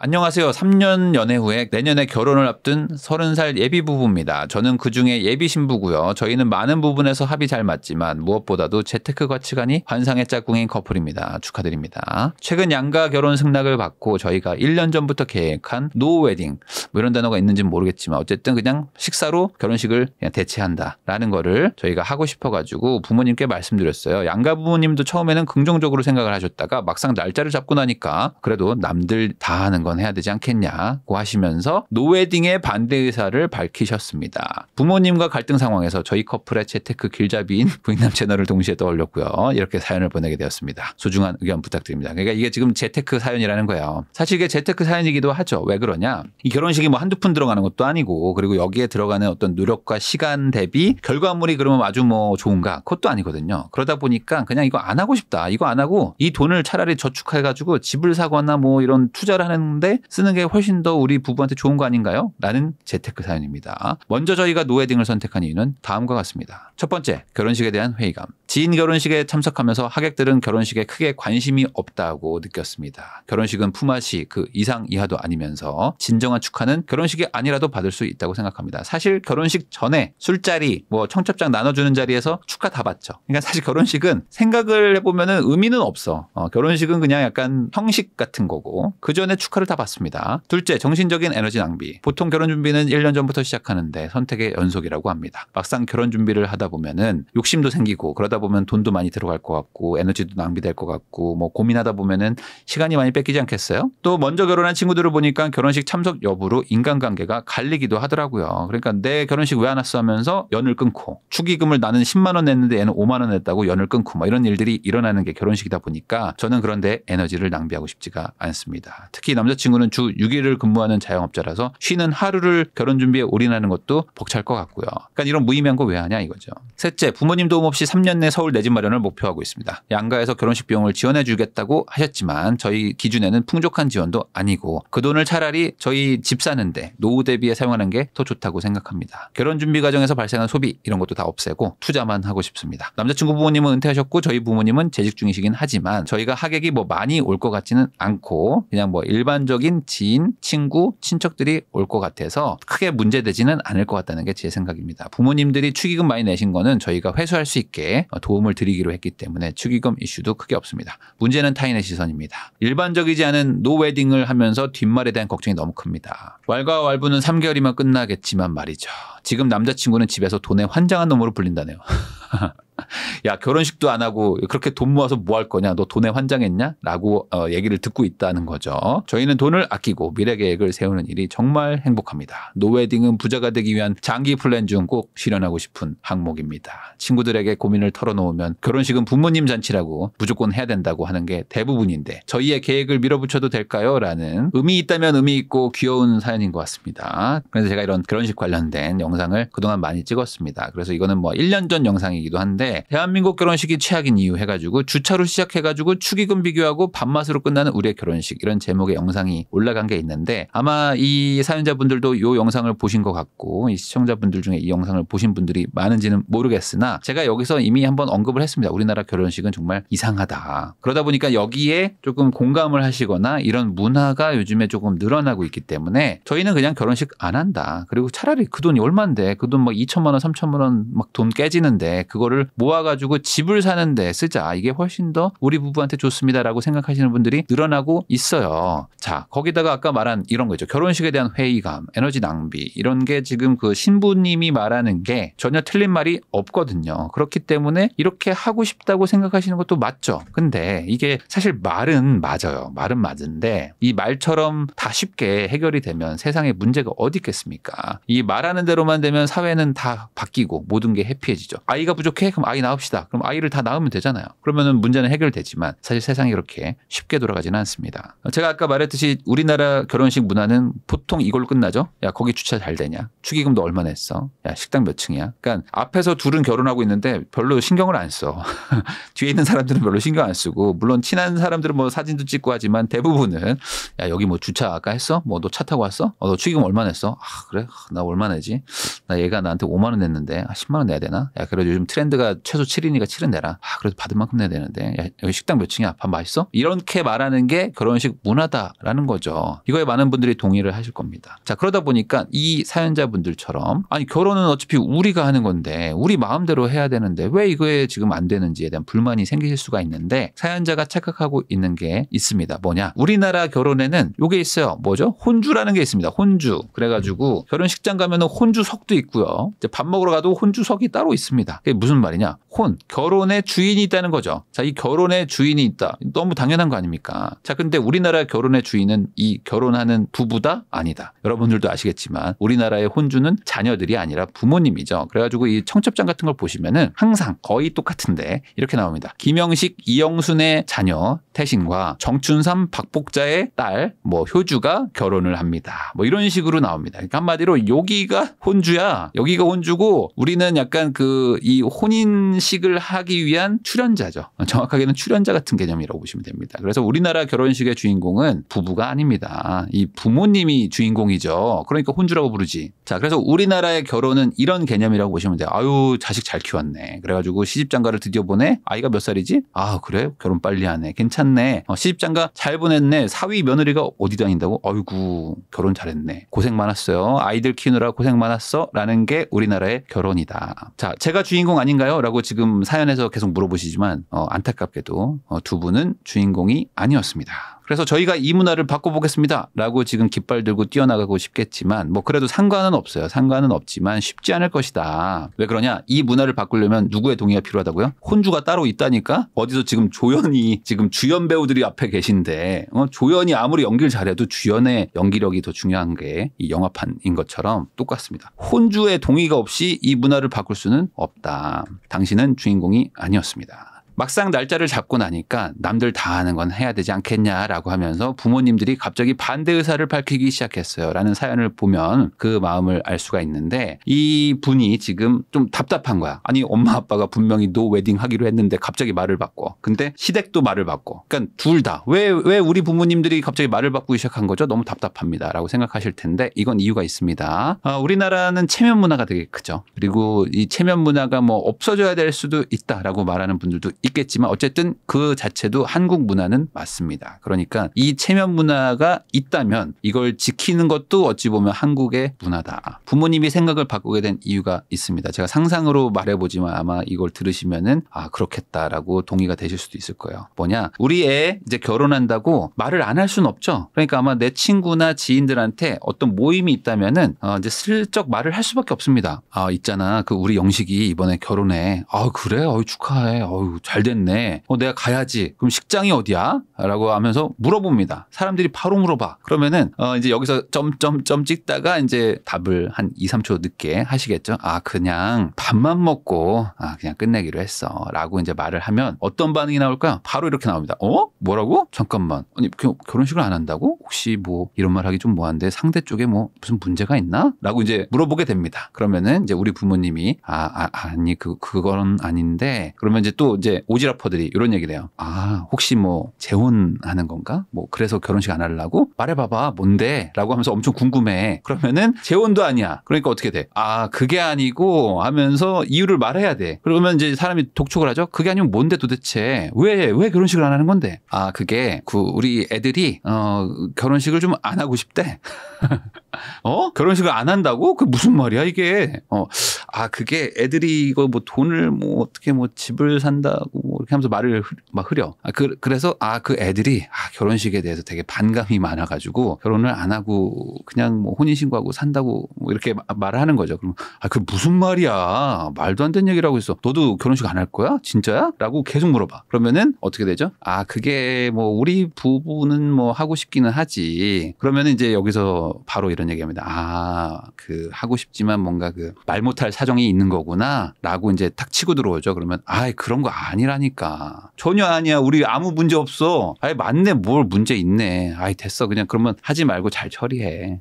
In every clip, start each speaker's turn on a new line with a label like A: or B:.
A: 안녕하세요. 3년 연애 후에 내년에 결혼을 앞둔 30살 예비 부부입니다. 저는 그중에 예비 신부고요. 저희는 많은 부분에서 합이 잘 맞지만 무엇보다도 재테크 가치관이 환상의 짝꿍인 커플입니다. 축하드립니다. 최근 양가 결혼 승낙을 받고 저희가 1년 전부터 계획한 노 웨딩 뭐 이런 단어가 있는지는 모르겠지만 어쨌든 그냥 식사로 결혼식을 그냥 대체한다라는 거를 저희가 하고 싶어 가지고 부모님께 말씀드렸어요. 양가 부모님도 처음에는 긍정적으로 생각을 하셨다가 막상 날짜를 잡고 나니까 그래도 남들 다 하는 거 건해야 되지 않겠냐고 하시면서 노웨딩의 반대 의사를 밝히셨습니다. 부모님과 갈등 상황에서 저희 커플의 재테크 길잡이인 부인남 채널을 동시에 떠올렸고요. 이렇게 사연을 보내게 되었습니다. 소중한 의견 부탁드립니다. 그러니까 이게 지금 재테크 사연이라는 거예요. 사실 이게 재테크 사연이기도 하죠. 왜 그러냐? 이 결혼식이 뭐 한두 푼 들어가는 것도 아니고 그리고 여기에 들어가는 어떤 노력과 시간 대비 결과물이 그러면 아주 뭐 좋은가? 그것도 아니거든요. 그러다 보니까 그냥 이거 안 하고 싶다. 이거 안 하고 이 돈을 차라리 저축해가지고 집을 사거나 뭐 이런 투자를 하는 쓰는데 쓰는 게 훨씬 더 우리 부부한테 좋은 거 아닌가요? 라는 재테크 사연입니다. 먼저 저희가 노웨딩을 선택한 이유는 다음과 같습니다. 첫 번째, 결혼식에 대한 회의감. 지인 결혼식에 참석하면서 하객들은 결혼식에 크게 관심이 없다고 느꼈습니다. 결혼식은 품앗이 그 이상 이하도 아니면서 진정한 축하는 결혼식이 아니라도 받을 수 있다고 생각합니다. 사실 결혼식 전에 술자리, 뭐 청첩장 나눠주는 자리에서 축하 다 받죠. 그러니까 사실 결혼식은 생각을 해보면 의미는 없어. 어, 결혼식은 그냥 약간 형식 같은 거고 그 전에 축하를 다 받습니다. 둘째, 정신적인 에너지 낭비. 보통 결혼 준비는 1년 전부터 시작하는데 선택의 연속이라고 합니다. 막상 결혼 준비를 하다 보면 욕심도 생기고 그러다 하다 보면 돈도 많이 들어갈 것 같고 에너지도 낭비될 것 같고 뭐 고민하다 보면은 시간이 많이 뺏기지 않겠어요? 또 먼저 결혼한 친구들을 보니까 결혼식 참석 여부로 인간관계가 갈리기도 하더라고요. 그러니까 내 결혼식 왜 안 왔어 하면서 연을 끊고 축의금을 나는 10만 원 냈는데 얘는 5만 원 냈다고 연을 끊고 뭐 이런 일들이 일어나는 게 결혼식이다 보니까 저는 그런데 에너지를 낭비하고 싶지가 않습니다. 특히 남자친구는 주 6일을 근무하는 자영업자라서 쉬는 하루를 결혼 준비에 올인하는 것도 벅찰 것 같고요. 그러니까 이런 무의미한 거 왜 하냐 이거죠. 셋째 부모님 도움 없이 3년 내 내년에 서울 내 집 마련을 목표하고 있습니다. 양가에서 결혼식 비용을 지원해 주겠다고 하셨지만 저희 기준에는 풍족한 지원도 아니고 그 돈을 차라리 저희 집 사는데 노후 대비에 사용하는 게 더 좋다고 생각합니다. 결혼 준비 과정에서 발생한 소비 이런 것도 다 없애고 투자만 하고 싶습니다. 남자친구 부모님은 은퇴하셨고 저희 부모님은 재직 중이시긴 하지만 저희가 하객이 뭐 많이 올 것 같지는 않고 그냥 뭐 일반적인 지인, 친구, 친척들이 올 것 같아서 크게 문제되지는 않을 것 같다는 게 제 생각입니다. 부모님들이 축의금 많이 내신 거는 저희가 회수할 수 있게 아, 도움을 드리기로 했기 때문에 축의금 이슈도 크게 없습니다. 문제는 타인의 시선입니다. 일반적이지 않은 노웨딩을 하면서 뒷말에 대한 걱정이 너무 큽니다. 왈과 왈부는 3개월이면 끝나겠지만 말이죠. 지금 남자친구는 집에서 돈에 환장한 놈으로 불린다네요. 야 결혼식도 안 하고 그렇게 돈 모아서 뭐 할 거냐 너 돈에 환장했냐라고 어, 얘기를 듣고 있다는 거죠. 저희는 돈을 아끼고 미래 계획을 세우는 일이 정말 행복합니다. 노웨딩은 부자가 되기 위한 장기 플랜 중 꼭 실현하고 싶은 항목입니다. 친구들에게 고민을 털어놓으면 결혼식은 부모님 잔치라고 무조건 해야 된다고 하는 게 대부분인데 저희의 계획을 밀어붙여도 될까요? 라는 의미 있다면 의미 있고 귀여운 사연인 것 같습니다. 그래서 제가 이런 결혼식 관련된 영상을 그동안 많이 찍었습니다. 그래서 이거는 뭐 1년 전 영상이기도 한데 대한민국 결혼식이 최악인 이유 해가지고 주차로 시작해가지고 축의금 비교하고 밥맛으로 끝나는 우리의 결혼식 이런 제목의 영상이 올라간 게 있는데 아마 이 사연자분들도 이 영상을 보신 것 같고 이 시청자분들 중에 이 영상을 보신 분들이 많은지는 모르겠으나 제가 여기서 이미 한번 언급을 했습니다. 우리나라 결혼식은 정말 이상하다. 그러다 보니까 여기에 조금 공감을 하시거나 이런 문화가 요즘에 조금 늘어나고 있기 때문에 저희는 그냥 결혼식 안 한다. 그리고 차라리 그 돈이 얼만데 그 돈 막 2천만 뭐 원, 3천만 원 막 돈 깨지는데 그거를 모아가지고 집을 사는데 쓰자. 아, 이게 훨씬 더 우리 부부한테 좋습니다라고 생각하시는 분들이 늘어나고 있어요. 자, 거기다가 아까 말한 이런 거죠 결혼식에 대한 회의감, 에너지 낭비, 이런 게 지금 그 신부님이 말하는 게 전혀 틀린 말이 없거든요. 그렇기 때문에 이렇게 하고 싶다고 생각하시는 것도 맞죠. 근데 이게 사실 말은 맞아요. 말은 맞은데 이 말처럼 다 쉽게 해결이 되면 세상에 문제가 어디 있겠습니까? 이 말하는 대로만 되면 사회는 다 바뀌고 모든 게 해피해지죠. 아이가 부족해? 그럼 아이 낳읍시다. 그럼 아이를 다 낳으면 되잖아요. 그러면은 문제는 해결되지만 사실 세상이 그렇게 쉽게 돌아가지는 않습니다. 어, 제가 아까 말했듯이 우리나라 결혼식 문화는 보통 이걸 끝나죠. 야 거기 주차 잘 되냐? 축의금도 얼마 냈어? 야 식당 몇 층이야? 그러니까 앞에서 둘은 결혼하고 있는데 별로 신경을 안 써. 뒤에 있는 사람들은 별로 신경 안 쓰고 물론 친한 사람들은 뭐 사진도 찍고 하지만 대부분은 야 여기 뭐 주차 아까 했어? 뭐 너 차 타고 왔어? 어, 너 축의금 얼마 냈어? 아 그래? 나 얼마 내지? 나 얘가 나한테 5만 원 냈는데 아, 10만 원 내야 되나? 야 그래도 요즘 트렌드가 최소 7이가 7은 내라. 아, 그래도 받은 만큼 내야 되는데. 야, 여기 식당 몇 층이야? 밥 맛있어? 이렇게 말하는 게 결혼식 문화다라는 거죠. 이거에 많은 분들이 동의를 하실 겁니다. 자, 그러다 보니까 이 사연자분들처럼 아니, 결혼은 어차피 우리가 하는 건데 우리 마음대로 해야 되는데 왜 이거에 지금 안 되는지에 대한 불만이 생기실 수가 있는데 사연자가 착각하고 있는 게 있습니다. 뭐냐? 우리나라 결혼에는 요게 있어요. 뭐죠? 혼주라는 게 있습니다. 혼주. 그래가지고 결혼식장 가면은 혼주석도 있고요. 이제 밥 먹으러 가도 혼주석이 따로 있습니다. 그게 무슨 말이냐? 뭐냐? 혼, 결혼의 주인이 있다는 거죠. 자, 이 결혼의 주인이 있다. 너무 당연한 거 아닙니까? 자, 근데 우리나라 결혼의 주인은 이 결혼하는 부부다? 아니다. 여러분들도 아시겠지만 우리나라의 혼주는 자녀들이 아니라 부모님이죠. 그래가지고 이 청첩장 같은 걸 보시면은 항상 거의 똑같은데 이렇게 나옵니다. 김영식, 이영순의 자녀 태신과 정춘삼, 박복자의 딸, 뭐 효주가 결혼을 합니다. 뭐 이런 식으로 나옵니다. 그러니까 한마디로 여기가 혼주야, 여기가 혼주고 우리는 약간 그 이 혼인 결혼식을 하기 위한 출연자죠. 정확하게는 출연자 같은 개념이라고 보시면 됩니다. 그래서 우리나라 결혼식의 주인공은 부부가 아닙니다. 이 부모님이 주인공이죠. 그러니까 혼주라고 부르지. 자, 그래서 우리나라의 결혼은 이런 개념이라고 보시면 돼요. 아유, 자식 잘 키웠네. 그래가지고 시집장가를 드디어 보내? 아이가 몇 살이지? 아, 그래? 결혼 빨리 하네. 괜찮네. 어, 시집장가 잘 보냈네. 사위 며느리가 어디 다닌다고? 아이구 결혼 잘했네. 고생 많았어요. 아이들 키우느라 고생 많았어. 라는 게 우리나라의 결혼이다. 자, 제가 주인공 아닌가요? 라고 지금 사연에서 계속 물어보시지만 어, 안타깝게도 어, 두 분은 주인공이 아니었습니다. 그래서 저희가 이 문화를 바꿔보겠습니다. 라고 지금 깃발 들고 뛰어나가고 싶겠지만 뭐 그래도 상관은 없어요. 상관은 없지만 쉽지 않을 것이다. 왜 그러냐? 이 문화를 바꾸려면 누구의 동의가 필요하다고요? 혼주가 따로 있다니까? 어디서 지금 조연이 지금 주연 배우들이 앞에 계신데 어? 조연이 아무리 연기를 잘해도 주연의 연기력이 더 중요한 게 이 영화판인 것처럼 똑같습니다. 혼주의 동의가 없이 이 문화를 바꿀 수는 없다. 당신은 주인공이 아니었습니다. 막상 날짜를 잡고 나니까 남들 다 하는 건 해야 되지 않겠냐라고 하면서 부모님들이 갑자기 반대 의사를 밝히기 시작했어요라는 사연을 보면 그 마음을 알 수가 있는데 이 분이 지금 좀 답답한 거야. 아니 엄마 아빠가 분명히 노 웨딩 하기로 했는데 갑자기 말을 바꿔. 근데 시댁도 말을 바꿔. 그러니까 둘다왜 왜 우리 부모님들이 갑자기 말을 바꾸기 시작한 거죠? 너무 답답합니다라고 생각하실 텐데 이건 이유가 있습니다. 아, 우리나라는 체면 문화가 되게 크죠. 그리고 이 체면 문화가 뭐 없어져야 될 수도 있다라고 말하는 분들도 있겠지만 어쨌든 그 자체도 한국 문화는 맞습니다. 그러니까 이 체면 문화가 있다면 이걸 지키는 것도 어찌 보면 한국의 문화다. 부모님이 생각을 바꾸게 된 이유가 있습니다. 제가 상상으로 말해보지만 아마 이걸 들으시면은 아 그렇겠다라고 동의가 되실 수도 있을 거예요. 뭐냐 우리 애 이제 결혼한다고 말을 안 할 수는 없죠. 그러니까 아마 내 친구나 지인들한테 어떤 모임이 있다면은 어 이제 슬쩍 말을 할 수밖에 없습니다. 아 있잖아 그 우리 영식이 이번에 결혼해. 아 그래? 어이 축하해. 어유 잘. 잘 됐네. 어, 내가 가야지. 그럼 식장이 어디야? 라고 하면서 물어봅니다. 사람들이 바로 물어봐. 그러면은 어, 이제 여기서 점점점 찍다가 이제 답을 한 2, 3초 늦게 하시겠죠. 아, 그냥 밥만 먹고 아, 그냥 끝내기로 했어. 라고 이제 말을 하면 어떤 반응이 나올까? 요 바로 이렇게 나옵니다. 어? 뭐라고? 잠깐만. 아니, 결혼식을 안 한다고? 혹시 뭐 이런 말 하기 좀 뭐한데 상대 쪽에 뭐 무슨 문제가 있나? 라고 이제 물어보게 됩니다. 그러면은 이제 우리 부모님이 아, 아 아니 그 그건 아닌데 그러면 이제 또 이제 오지랖퍼들이 이런 얘기를 해요. 아, 혹시 뭐 재혼하는 건가? 뭐 그래서 결혼식 안 하려고? 말해봐봐, 뭔데? 라고 하면서 엄청 궁금해. 그러면은 재혼도 아니야. 그러니까 어떻게 돼? 아, 그게 아니고 하면서 이유를 말해야 돼. 그러면 이제 사람이 독촉을 하죠. 그게 아니면 뭔데 도대체? 왜, 왜 결혼식을 안 하는 건데? 아, 그게 그 우리 애들이 어, 결혼식을 좀 안 하고 싶대. 어? 결혼식을 안 한다고? 그 무슨 말이야, 이게. 어. 아, 그게 애들이 이거 뭐 돈을 뭐 어떻게 뭐 집을 산다고 뭐 이렇게 하면서 말을 흐, 막 흐려. 아, 그, 그래서 아, 그 애들이 아, 결혼식에 대해서 되게 반감이 많아가지고 결혼을 안 하고 그냥 뭐 혼인신고하고 산다고 뭐 이렇게 마, 말을 하는 거죠. 그럼 아, 그 무슨 말이야. 말도 안 되는 얘기라고 했어. 너도 결혼식 안 할 거야? 진짜야? 라고 계속 물어봐. 그러면은 어떻게 되죠? 아, 그게 뭐 우리 부부는 뭐 하고 싶기는 하지. 그러면 이제 여기서 바로 이런 얘기합니다. 아, 그 하고 싶지만 뭔가 그 말 못할 사정이 있는 거구나라고 이제 탁 치고 들어오죠. 그러면 아, 그런 거 아니라니까. 전혀 아니야. 우리 아무 문제 없어. 아이 맞네. 뭘 문제 있네. 아이 됐어. 그냥 그러면 하지 말고 잘 처리해.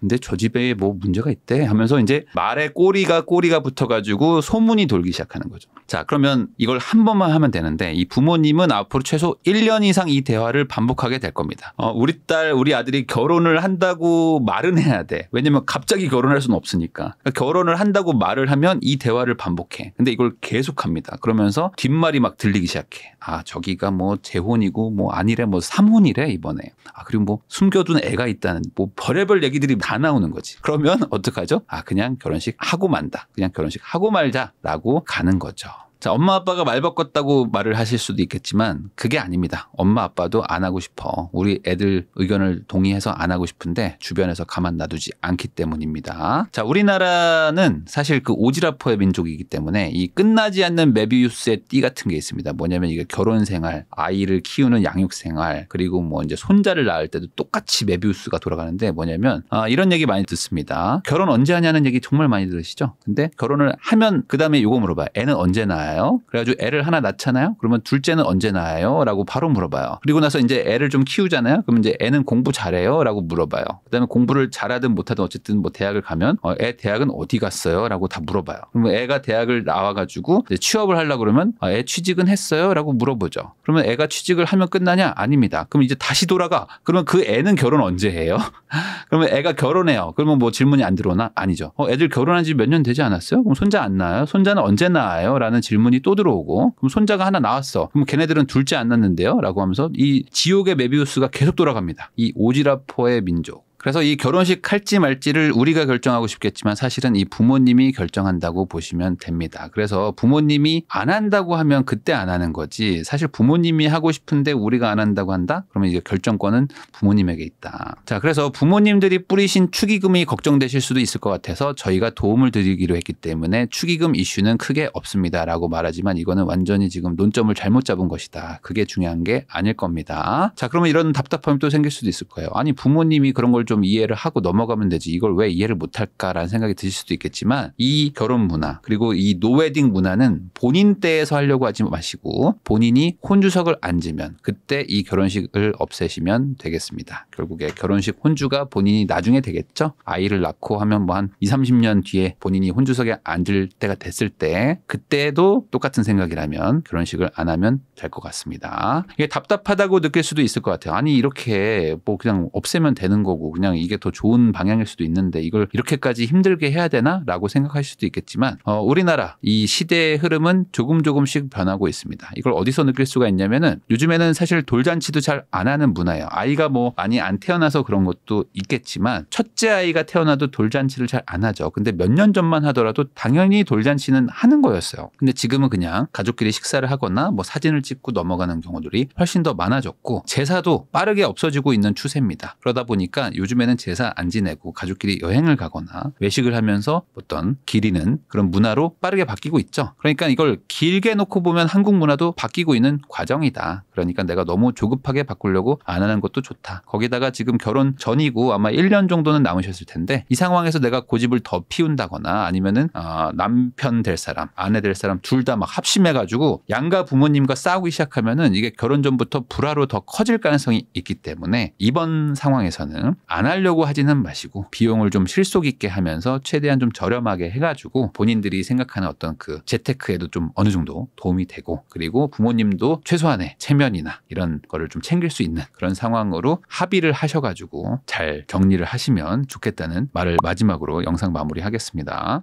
A: 근데 저 집에 뭐 문제가 있대 하면서 이제 말에 꼬리가 꼬리가 붙어가지고 소문이 돌기 시작하는 거죠. 자, 그러면 이걸 한 번만 하면 되는데 이 부모님은 앞으로 최소 1년 이상 이 대화를 반복하게 될 겁니다. 어, 우리 딸, 우리 아들이 결혼을 한다고 말은 해야 돼. 왜냐면 갑자기 결혼할 수는 없으니까. 그러니까 결혼을 한다고 말을 하면 이 대화를 반복해. 근데 이걸 계속 합니다. 그러면서 뒷말이 막 들리기 시작해. 아, 저기가 뭐 재혼이고 뭐 아니래 뭐 삼혼이래 이번에. 아, 그리고 뭐 숨겨둔 애가 있다는 뭐 별의별 얘기들이 다 나오는 거지. 그러면 어떡하죠? 아, 그냥 결혼식 하고 만다. 그냥 결혼식 하고 말자라고 가는 거죠. 자, 엄마 아빠가 말 바꿨다고 말을 하실 수도 있겠지만 그게 아닙니다. 엄마 아빠도 안 하고 싶어. 우리 애들 의견을 동의해서 안 하고 싶은데 주변에서 가만 놔두지 않기 때문입니다. 자, 우리나라는 사실 그 오지라퍼의 민족이기 때문에 이 끝나지 않는 메비우스의 띠 같은 게 있습니다. 뭐냐면 이게 결혼 생활, 아이를 키우는 양육 생활, 그리고 뭐 이제 손자를 낳을 때도 똑같이 메비우스가 돌아가는데 뭐냐면 아, 이런 얘기 많이 듣습니다. 결혼 언제 하냐는 얘기 정말 많이 들으시죠? 근데 결혼을 하면 그다음에 요거 물어봐. 애는 언제 낳아요? 낳아요? 그래가지고 애를 하나 낳잖아요? 그러면 둘째는 언제 낳아요? 라고 바로 물어봐요. 그리고 나서 이제 애를 좀 키우잖아요? 그러면 이제 애는 공부 잘해요? 라고 물어봐요. 그 다음에 공부를 잘하든 못하든 어쨌든 뭐 대학을 가면 어, 애 대학은 어디 갔어요? 라고 다 물어봐요. 그러면 애가 대학을 나와가지고 취업을 하려고 그러면 어, 애 취직은 했어요? 라고 물어보죠. 그러면 애가 취직을 하면 끝나냐? 아닙니다. 그럼 이제 다시 돌아가. 그러면 그 애는 결혼 언제 해요? 그러면 애가 결혼해요. 그러면 뭐 질문이 안 들어오나? 아니죠. 어, 애들 결혼한 지 몇 년 되지 않았어요? 그럼 손자 안나아요 손자는 언제 나아요 라는 질문 질문이 또 들어오고 그럼 손자가 하나 나왔어. 그럼 걔네들은 둘째 안 낳는데요? 라고 하면서 이 지옥의 메비우스가 계속 돌아갑니다. 이 오지라포의 민족. 그래서 이 결혼식 할지 말지를 우리가 결정하고 싶겠지만 사실은 이 부모님이 결정한다고 보시면 됩니다. 그래서 부모님이 안 한다고 하면 그때 안 하는 거지 사실 부모님이 하고 싶은데 우리가 안 한다고 한다? 그러면 이제 결정권은 부모님에게 있다. 자, 그래서 부모님들이 뿌리신 축의금이 걱정되실 수도 있을 것 같아서 저희가 도움을 드리기로 했기 때문에 축의금 이슈는 크게 없습니다라고 말하지만 이거는 완전히 지금 논점을 잘못 잡은 것이다. 그게 중요한 게 아닐 겁니다. 자, 그러면 이런 답답함이 또 생길 수도 있을 거예요. 아니 부모님이 그런 걸좀 이해를 하고 넘어가면 되지 이걸 왜 이해를 못할까라는 생각이 드실 수도 있겠지만 이 결혼 문화 그리고 이 노웨딩 문화는 본인 때에서 하려고 하지 마시고 본인이 혼주석을 앉으면 그때 이 결혼식을 없애시면 되겠습니다. 결국에 결혼식 혼주가 본인이 나중에 되겠죠. 아이를 낳고 하면 뭐 한 2, 30년 뒤에 본인이 혼주석에 앉을 때가 됐을 때 그때도 똑같은 생각이라면 결혼식을 안 하면 될 것 같습니다. 이게 답답하다고 느낄 수도 있을 것 같아요. 아니 이렇게 뭐 그냥 없애면 되는 거고 그냥 이게 더 좋은 방향일 수도 있는데 이걸 이렇게까지 힘들게 해야 되나라고 생각할 수도 있겠지만 어, 우리나라 이 시대의 흐름은 조금 조금씩 변하고 있습니다. 이걸 어디서 느낄 수가 있냐면은 요즘에는 사실 돌잔치도 잘 안 하는 문화예요. 아이가 뭐 많이 안 태어나서 그런 것도 있겠지만 첫째 아이가 태어나도 돌잔치를 잘 안 하죠. 근데 몇 년 전만 하더라도 당연히 돌잔치는 하는 거였어요. 근데 지금은 그냥 가족끼리 식사를 하거나 뭐 사진을 찍고 넘어가는 경우들이 훨씬 더 많아졌고 제사도 빠르게 없어지고 있는 추세입니다. 그러다 보니까 요즘 요즘에는 제사 안 지내고 가족끼리 여행을 가거나 외식을 하면서 어떤 길이는 그런 문화로 빠르게 바뀌고 있죠. 그러니까 이걸 길게 놓고 보면 한국 문화도 바뀌고 있는 과정이다. 그러니까 내가 너무 조급하게 바꾸려고 안 하는 것도 좋다. 거기다가 지금 결혼 전이고 아마 1년 정도는 남으셨을 텐데 이 상황에서 내가 고집을 더 피운다거나 아니면은 어, 남편 될 사람, 아내 될 사람 둘 다 막 합심해가지고 양가 부모님과 싸우기 시작하면은 이게 결혼 전부터 불화로 더 커질 가능성이 있기 때문에 이번 상황에서는 안안 하려고 하지는 마시고 비용을 좀 실속 있게 하면서 최대한 좀 저렴하게 해가지고 본인들이 생각하는 어떤 그 재테크에도 좀 어느 정도 도움이 되고 그리고 부모님도 최소한의 체면이나 이런 거를 좀 챙길 수 있는 그런 상황으로 합의를 하셔가지고 잘정리를 하시면 좋겠다는 말을 마지막으로 영상 마무리하겠습니다.